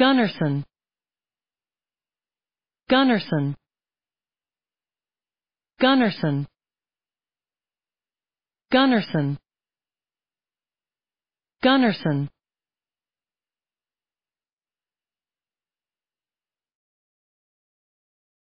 Gunnarsson Gunnarsson Gunnarsson Gunnarsson Gunnarsson